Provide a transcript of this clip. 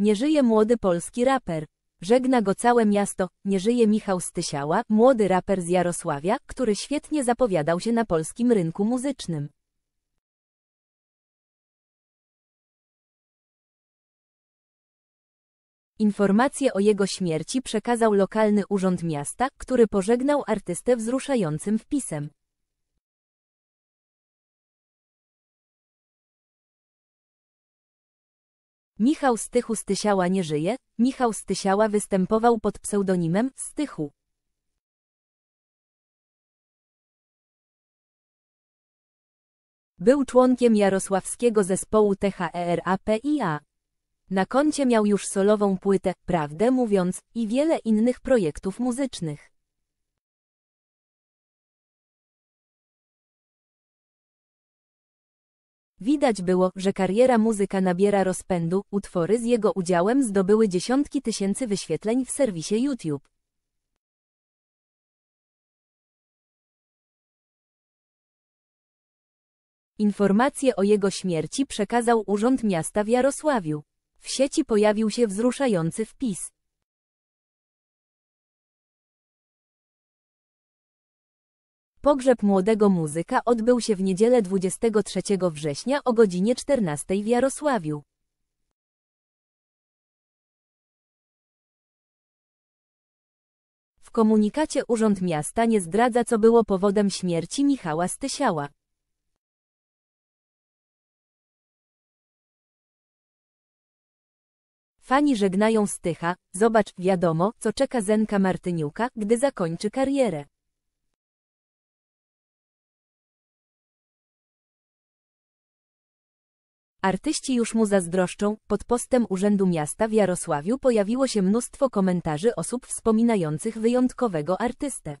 Nie żyje młody polski raper. Żegna go całe miasto, nie żyje Michał Stysiała, młody raper z Jarosławia, który świetnie zapowiadał się na polskim rynku muzycznym. Informacje o jego śmierci przekazał lokalny urząd miasta, który pożegnał artystę wzruszającym wpisem. Michał Stychu Stysiała nie żyje, Michał Stysiała występował pod pseudonimem Stychu. Był członkiem jarosławskiego zespołu THERAPIA. Na koncie miał już solową płytę, prawdę mówiąc, i wiele innych projektów muzycznych. Widać było, że kariera muzyka nabiera rozpędu, utwory z jego udziałem zdobyły dziesiątki tysięcy wyświetleń w serwisie YouTube. Informacje o jego śmierci przekazał Urząd Miasta w Jarosławiu. W sieci pojawił się wzruszający wpis. Pogrzeb młodego muzyka odbył się w niedzielę 23 września o godzinie 14 w Jarosławiu. W komunikacie Urząd Miasta nie zdradza co było powodem śmierci Michała Stysiała. Fani żegnają Stycha, zobacz, wiadomo, co czeka Zenka Martyniuka, gdy zakończy karierę. Artyści już mu zazdroszczą, pod postem Urzędu Miasta w Jarosławiu pojawiło się mnóstwo komentarzy osób wspominających wyjątkowego artystę.